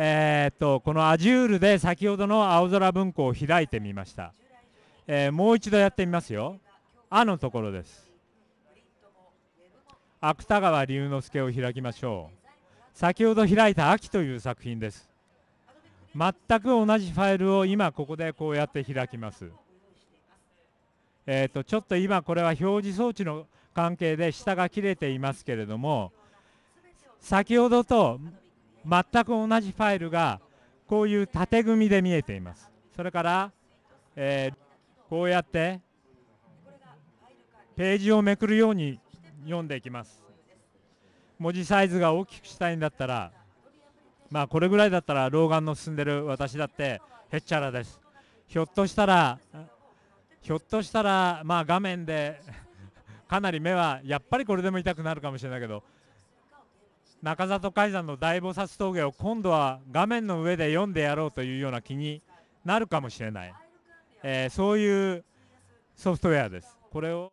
えー、っとこの Azure で先ほどの青空文庫を開いてみました、えー、もう一度やってみますよ「あ」のところです芥川龍之介を開きましょう先ほど開いた「秋」という作品です全く同じファイルを今ここでこうやって開きますえー、とちょっと今これは表示装置の関係で下が切れていますけれども先ほどと全く同じファイルがこういう縦組みで見えていますそれから、えー、こうやってページをめくるように読んでいきます文字サイズが大きくしたいんだったらまあこれぐらいだったら老眼の進んでる私だってへっちゃらですひょっとしたらひょっとしたらまあ画面でかなり目はやっぱりこれでも痛くなるかもしれないけど中里海山の大菩薩峠を今度は画面の上で読んでやろうというような気になるかもしれない、えー、そういうソフトウェアです。これを